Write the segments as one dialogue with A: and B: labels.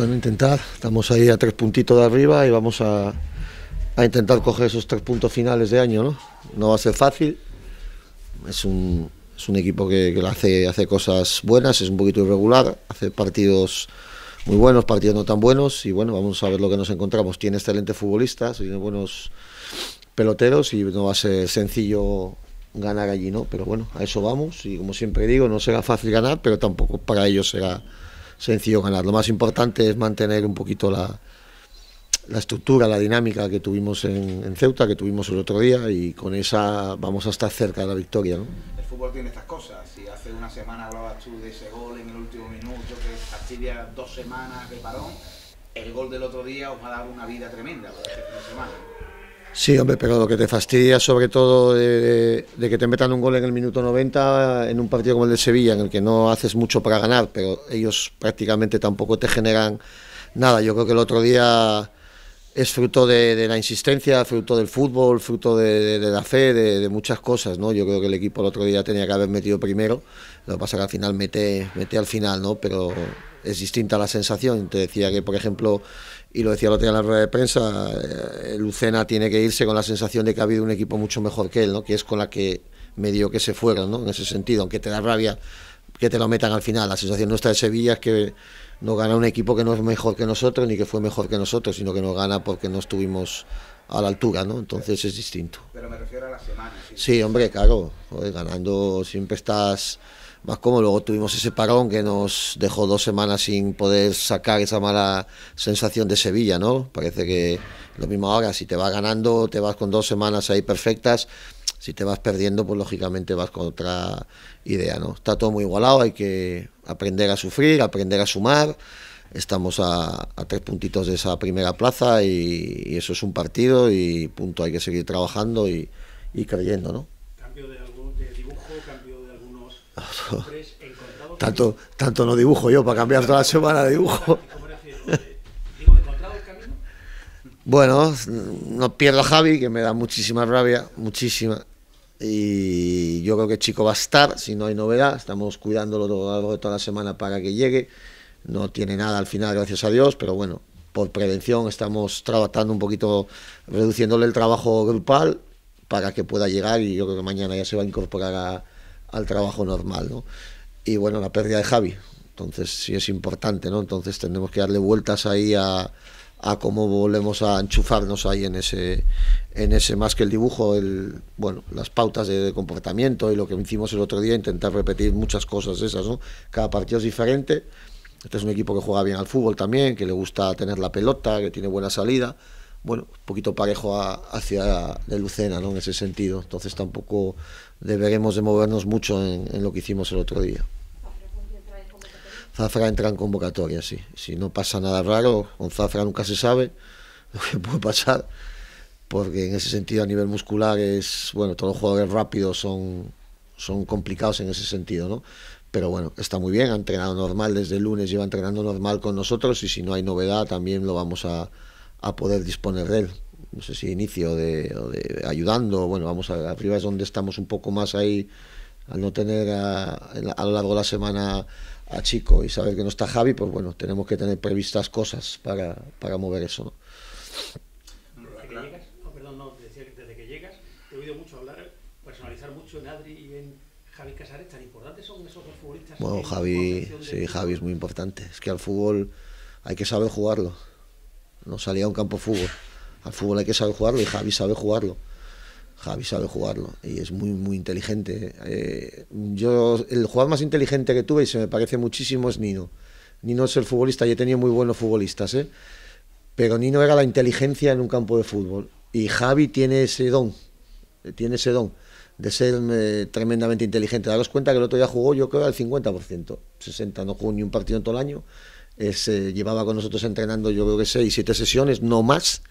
A: a intentar. Estamos ahí a tres puntitos de arriba y vamos a, intentar coger esos tres puntos finales de año, ¿no? va a ser fácil. Es un, equipo que, hace, hace cosas buenas, es un poquito irregular, hace partidos muy buenos, partidos no tan buenos y bueno, vamos a ver lo que nos encontramos. Tiene excelentes futbolistas, tiene buenos peloteros y no va a ser sencillo ganar allí, ¿no? Pero bueno, a eso vamos y como siempre digo, no será fácil ganar, pero tampoco para ellos será sencillo ganar. Lo más importante es mantener un poquito la, la estructura, la dinámica que tuvimos en, en, Ceuta, que tuvimos el otro día, y con esa vamos a estar cerca de la victoria. ¿no? El fútbol tiene estas cosas. Si hace una semana hablabas tú de ese gol en el último minuto, que fastidia dos semanas de parón, el gol del otro día os va a dar una vida tremenda. Por ejemplo, este semana. Sí, hombre, pero lo que te fastidia sobre todo de, que te metan un gol en el minuto 90 en un partido como el de Sevilla, en el que no haces mucho para ganar, pero ellos prácticamente tampoco te generan nada. Yo creo que el otro día es fruto de, la insistencia, fruto del fútbol, fruto de, la fe, de, muchas cosas, ¿no? Yo creo que el equipo el otro día tenía que haber metido primero, lo que pasa que al final mete, mete al final, ¿no? Pero es distinta la sensación. Te decía que, por ejemplo, y lo decía lo tenía en la rueda de prensa, eh, Lucena tiene que irse con la sensación de que ha habido un equipo mucho mejor que él, ¿no? que es con la que me que se fuera, ¿no? en ese sentido, aunque te da rabia que te lo metan al final. La sensación nuestra de Sevilla es que no gana un equipo que no es mejor que nosotros, ni que fue mejor que nosotros, sino que nos gana porque no estuvimos a la altura, ¿no? Entonces es distinto. Pero me refiero a la semana. Sí, hombre, claro. ganando siempre estás más como luego tuvimos ese parón que nos dejó dos semanas sin poder sacar esa mala sensación de Sevilla, ¿no? Parece que lo mismo ahora, si te vas ganando, te vas con dos semanas ahí perfectas, si te vas perdiendo, pues lógicamente vas con otra idea, ¿no? Está todo muy igualado, hay que aprender a sufrir, aprender a sumar. Estamos a, tres puntitos de esa primera plaza y, eso es un partido y punto, hay que seguir trabajando y creyendo, ¿no? tanto, tanto no dibujo yo para cambiar toda la semana de dibujo. Bueno, no pierdo a Javi, que me da muchísima rabia, muchísima. Y yo creo que Chico va a estar, si no hay novedad. Estamos cuidándolo todo, lo largo de toda la semana para que llegue. No tiene nada al final, gracias a Dios, pero bueno, por prevención estamos tratando un poquito, reduciéndole el trabajo grupal para que pueda llegar y yo creo que mañana ya se va a incorporar a, al trabajo normal, ¿no? Y bueno, la pérdida de Javi, entonces sí es importante, ¿no? Entonces tenemos que darle vueltas ahí a, cómo volvemos a enchufarnos ahí en ese, en ese más que el dibujo, bueno, las pautas de, comportamiento y lo que hicimos el otro día, intentar repetir muchas cosas esas, ¿no? Cada partido es diferente. Este es un equipo que juega bien al fútbol también, que le gusta tener la pelota, que tiene buena salida bueno, un poquito parejo hacia de Lucena, ¿no? En ese sentido. Entonces tampoco deberemos de movernos mucho en, lo que hicimos el otro día. Zafra entra en convocatoria, sí. Si no pasa nada raro, con Zafra nunca se sabe lo que puede pasar, porque en ese sentido a nivel muscular es, bueno, todos los jugadores rápidos son, son complicados en ese sentido, ¿no? Pero bueno, está muy bien, ha entrenado normal desde el lunes, lleva entrenando normal con nosotros y si no hay novedad también lo vamos a, a poder disponer de él. No sé si inicio de, o de ayudando, bueno, vamos a, arriba es donde estamos un poco más ahí, al no tener a, a lo largo de la semana a Chico y saber que no está Javi, pues bueno, tenemos que tener previstas cosas para, para mover eso, ¿no? Desde oh, no, te decía que desde que llegas, he oído mucho hablar, personalizar mucho en Adri y en Javi Casares, ¿tan importantes son esos futbolistas?
B: Bueno, Javi,
A: sí, Javi es muy importante, es que al fútbol hay que saber jugarlo no salía a un campo de fútbol. Al fútbol hay que saber jugarlo y Javi sabe jugarlo. Javi sabe jugarlo y es muy, muy inteligente. Eh, yo, el jugador más inteligente que tuve y se me parece muchísimo es Nino. Nino es el futbolista yo he tenido muy buenos futbolistas, ¿eh? pero Nino era la inteligencia en un campo de fútbol y Javi tiene ese don, tiene ese don de ser eh, tremendamente inteligente. Daros cuenta que el otro ya jugó, yo creo, al 50%, 60%, no jugó ni un partido en todo el año eh, llevaba con nosotros entrenando yo creo que seis, siete sesiones, no más.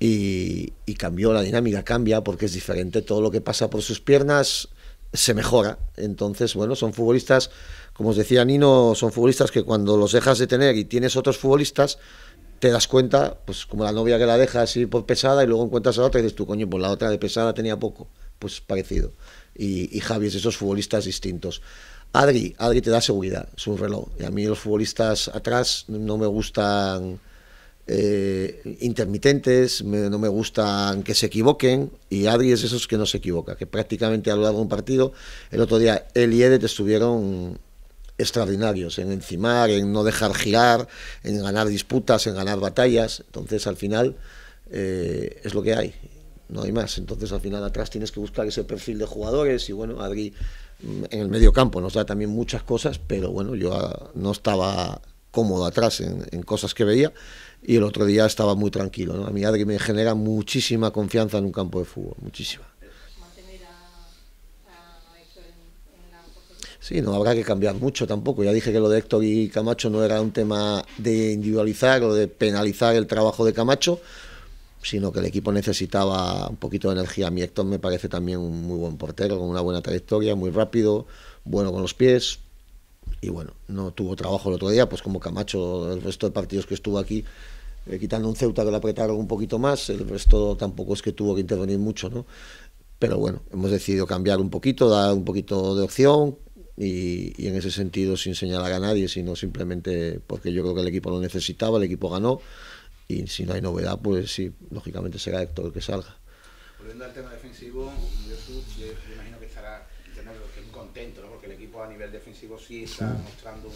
A: Y, cambió la dinámica, cambia porque es diferente. Todo lo que pasa por sus piernas se mejora. Entonces, bueno, son futbolistas, como os decía Nino, son futbolistas que cuando los dejas de tener y tienes otros futbolistas, te das cuenta, pues como la novia que la dejas Ir por pesada y luego encuentras a la otra y dices tú, coño, pues la otra de pesada tenía poco. Pues parecido. Y, y Javi es de esos futbolistas distintos. Adri, Adri te da seguridad, es un reloj. Y a mí los futbolistas atrás no me gustan eh, intermitentes, no me gustan que se equivoquen. Y Adri es esos que no se equivoca, que prácticamente a lo largo de un partido, el otro día él y Edet estuvieron extraordinarios en encimar, en no dejar girar, en ganar disputas, en ganar batallas. Entonces al final eh, es lo que hay no hay más. Entonces, al final, atrás tienes que buscar ese perfil de jugadores. Y bueno, Adri en el medio campo nos da también muchas cosas, pero bueno, yo ah, no estaba cómodo atrás en, cosas que veía y el otro día estaba muy tranquilo. ¿no? A mí Adri me genera muchísima confianza en un campo de fútbol, muchísima. Sí, no habrá que cambiar mucho tampoco. Ya dije que lo de Héctor y Camacho no era un tema de individualizar o de penalizar el trabajo de Camacho, sino que el equipo necesitaba un poquito de energía. A me parece también un muy buen portero, con una buena trayectoria, muy rápido, bueno con los pies. Y bueno, no tuvo trabajo el otro día, pues como Camacho, el resto de partidos que estuvo aquí, eh, quitando un Ceuta que le apretaron un poquito más, el resto tampoco es que tuvo que intervenir mucho, ¿no? Pero bueno, hemos decidido cambiar un poquito, dar un poquito de opción, y, y, en ese sentido sin señalar a nadie, sino simplemente porque yo creo que el equipo lo necesitaba, el equipo ganó y si no hay novedad, pues sí, lógicamente será Héctor el que salga. Volviendo al tema defensivo, yo, imagino que estará contento, ¿no? porque el equipo a nivel defensivo sí está mostrando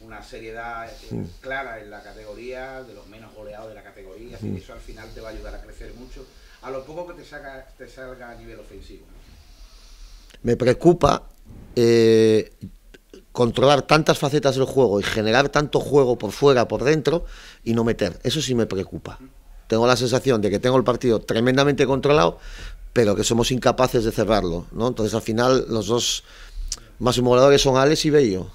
A: una, seriedad eh, clara en la categoría, de los menos goleados de la categoría, así que eso al final te va a ayudar a crecer mucho, a lo poco que te, saca, te salga a nivel ofensivo. Me preocupa, eh, controlar tantas facetas del juego y generar tanto juego por fuera, por dentro y no meter. Eso sí me preocupa. Tengo la sensación de que tengo el partido tremendamente controlado, pero que somos incapaces de cerrarlo. ¿no? Entonces, al final, los dos más involucradores son Alex y Bello.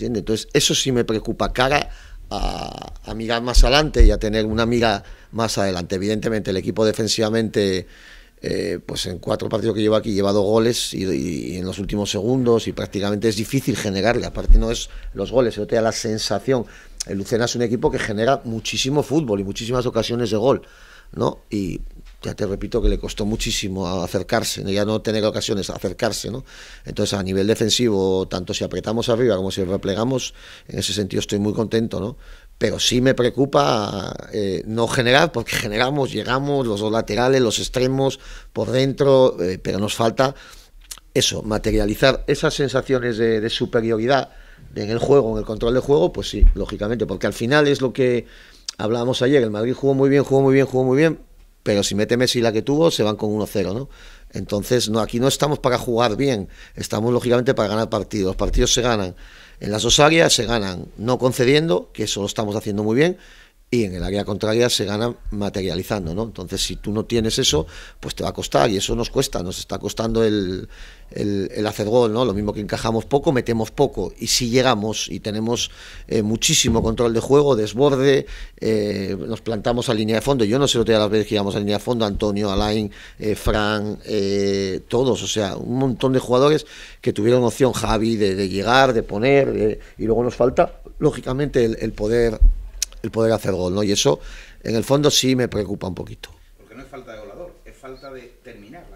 A: Entonces, eso sí me preocupa cara a, a mirar más adelante y a tener una mira más adelante. Evidentemente, el equipo defensivamente eh, pues en cuatro partidos que lleva aquí llevado llevado goles y, en los últimos segundos y prácticamente es difícil generarle. Aparte no es los goles, yo te da la sensación. El Lucena es un equipo que genera muchísimo fútbol y muchísimas ocasiones de gol, ¿no? Y ya te repito que le costó muchísimo acercarse, ya no tener ocasiones, acercarse, ¿no? Entonces a nivel defensivo, tanto si apretamos arriba como si replegamos, en ese sentido estoy muy contento, ¿no? pero sí me preocupa eh, no generar, porque generamos, llegamos, los dos laterales, los extremos, por dentro, eh, pero nos falta eso, materializar esas sensaciones de, superioridad en el juego, en el control de juego, pues sí, lógicamente, porque al final es lo que hablábamos ayer, el Madrid jugó muy bien, jugó muy bien, jugó muy bien, pero si mete Messi la que tuvo, se van con 1-0, ¿no? Entonces, no, aquí no estamos para jugar bien, estamos lógicamente para ganar partidos, los partidos se ganan en las dos áreas se ganan no concediendo, que eso lo estamos haciendo muy bien, y en el área contraria se gana materializando, ¿no? Entonces, si tú no tienes eso, pues te va a costar y eso nos cuesta, nos está costando el, hacer gol, ¿no? Lo mismo que encajamos poco, metemos poco y si llegamos y tenemos eh, muchísimo control de juego, desborde, eh, nos plantamos a línea de fondo. Yo no sé lo que las veces que llegamos a línea de fondo, Antonio, Alain, eh, Fran, todos, o sea, un montón de jugadores que tuvieron opción, Javi, de, llegar, de poner y luego nos falta, lógicamente, el poder el poder hacer gol, ¿no? Y eso, en el fondo, sí me preocupa un poquito. Porque no es falta de goleador, es
B: falta de terminar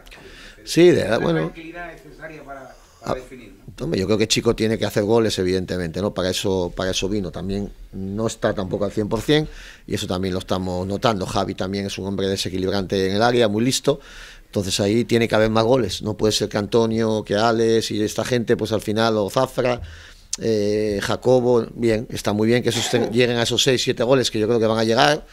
B: Sí, de, verdad, bueno.
A: tranquilidad necesaria para, ah, definir, yo creo que Chico tiene que hacer goles, evidentemente, ¿no? Para eso, para eso vino. También no está tampoco al 100% y eso también lo estamos notando. Javi también es un hombre desequilibrante en el área, muy listo. Entonces ahí tiene que haber más goles. No puede ser que Antonio, que Alex y esta gente, pues al final, o Zafra, eh, Jacobo, bien, está muy bien que lleguen a esos 6, 7 goles que yo creo que van a llegar,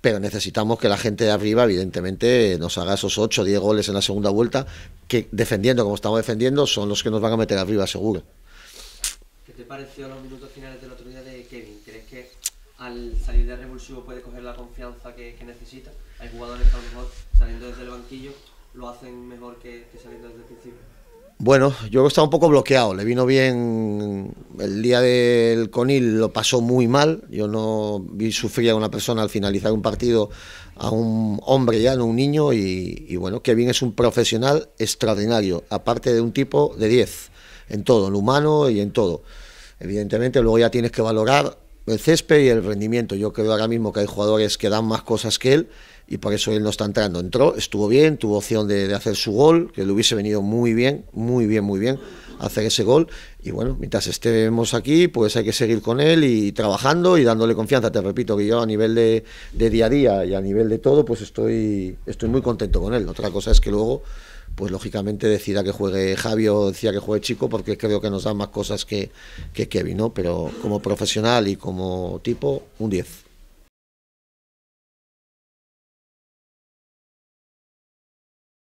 A: pero necesitamos que la gente de arriba, evidentemente, nos haga esos 8, 10 goles en la segunda vuelta, que defendiendo como estamos defendiendo, son los que nos van a meter arriba, seguro. ¿Qué te pareció los minutos finales del otro día de Kevin? ¿Crees que al salir de revulsivo puede coger la confianza que, necesita? Hay jugadores que a lo mejor saliendo desde el banquillo lo hacen mejor que, que saliendo desde el principio. Bueno, yo estaba un poco bloqueado, le vino bien el día del Conil, lo pasó muy mal, yo no vi sufrir a una persona al finalizar un partido a un hombre ya, no un niño, y, bueno, Kevin es un profesional extraordinario, aparte de un tipo de 10, en todo, en humano y en todo. Evidentemente luego ya tienes que valorar el césped y el rendimiento, yo creo ahora mismo que hay jugadores que dan más cosas que él, y por eso él no está entrando. Entró, estuvo bien, tuvo opción de, de hacer su gol, que le hubiese venido muy bien, muy bien, muy bien hacer ese gol. Y bueno, mientras estemos aquí, pues hay que seguir con él y trabajando y dándole confianza. Te repito que yo a nivel de, de día a día y a nivel de todo, pues estoy, estoy muy contento con él. Otra cosa es que luego pues lógicamente decida que juegue Javi o decida que juegue Chico, porque creo que nos da más cosas que, que Kevin, ¿no? Pero como profesional y como tipo, un 10.